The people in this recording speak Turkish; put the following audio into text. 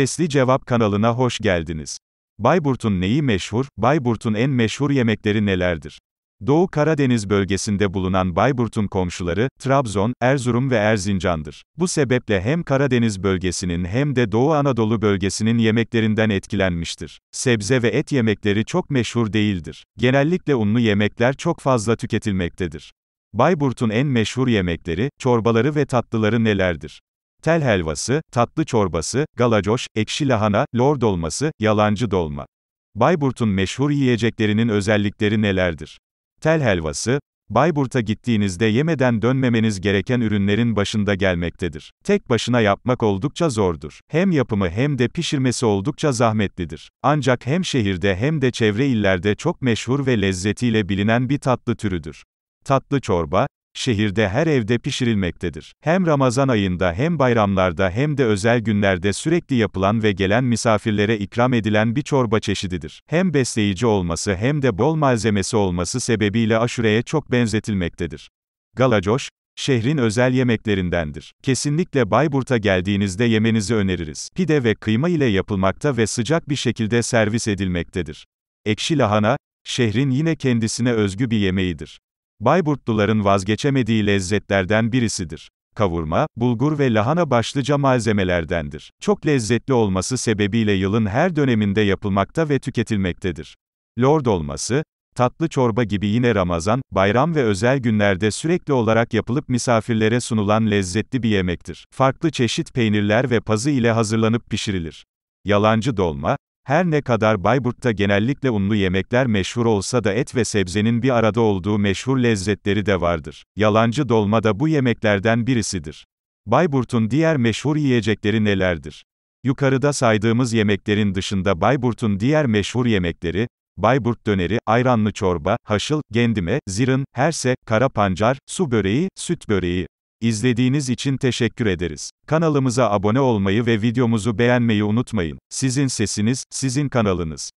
Sesli Cevap kanalına hoş geldiniz. Bayburt'un neyi meşhur? Bayburt'un en meşhur yemekleri nelerdir? Doğu Karadeniz bölgesinde bulunan Bayburt'un komşuları, Trabzon, Erzurum ve Erzincan'dır. Bu sebeple hem Karadeniz bölgesinin hem de Doğu Anadolu bölgesinin yemeklerinden etkilenmiştir. Sebze ve et yemekleri çok meşhur değildir. Genellikle unlu yemekler çok fazla tüketilmektedir. Bayburt'un en meşhur yemekleri, çorbaları ve tatlıları nelerdir? tel helvası, tatlı çorbası, galacoş, ekşi lahana, lor dolması, yalancı dolma. Bayburt'un meşhur yiyeceklerinin özellikleri nelerdir? Tel helvası, Bayburt'a gittiğinizde yemeden dönmemeniz gereken ürünlerin başında gelmektedir. Tek başına yapmak oldukça zordur. Hem yapımı hem de pişirmesi oldukça zahmetlidir. Ancak hem şehirde hem de çevre illerde çok meşhur ve lezzetiyle bilinen bir tatlı türüdür. Tatlı çorba, şehirde her evde pişirilmektedir. Hem Ramazan ayında hem bayramlarda hem de özel günlerde sürekli yapılan ve gelen misafirlere ikram edilen bir çorba çeşididir. Hem besleyici olması hem de bol malzemesi olması sebebiyle aşureye çok benzetilmektedir. Galacoş, şehrin özel yemeklerindendir. Kesinlikle Bayburt'a geldiğinizde yemenizi öneririz. Pide ve kıyma ile yapılmakta ve sıcak bir şekilde servis edilmektedir. Ekşi lahana, şehrin yine kendisine özgü bir yemeğidir. Bayburtluların vazgeçemediği lezzetlerden birisidir. Kavurma, bulgur ve lahana başlıca malzemelerdendir. Çok lezzetli olması sebebiyle yılın her döneminde yapılmakta ve tüketilmektedir. Lord olması, tatlı çorba gibi yine Ramazan, bayram ve özel günlerde sürekli olarak yapılıp misafirlere sunulan lezzetli bir yemektir. Farklı çeşit peynirler ve pazı ile hazırlanıp pişirilir. Yalancı dolma, her ne kadar Bayburt'ta genellikle unlu yemekler meşhur olsa da et ve sebzenin bir arada olduğu meşhur lezzetleri de vardır. Yalancı dolma da bu yemeklerden birisidir. Bayburt'un diğer meşhur yiyecekleri nelerdir? Yukarıda saydığımız yemeklerin dışında Bayburt'un diğer meşhur yemekleri, Bayburt döneri, ayranlı çorba, haşıl, gendime, zirin, herse, kara pancar, su böreği, süt böreği, İzlediğiniz için teşekkür ederiz. Kanalımıza abone olmayı ve videomuzu beğenmeyi unutmayın. Sizin sesiniz, sizin kanalınız.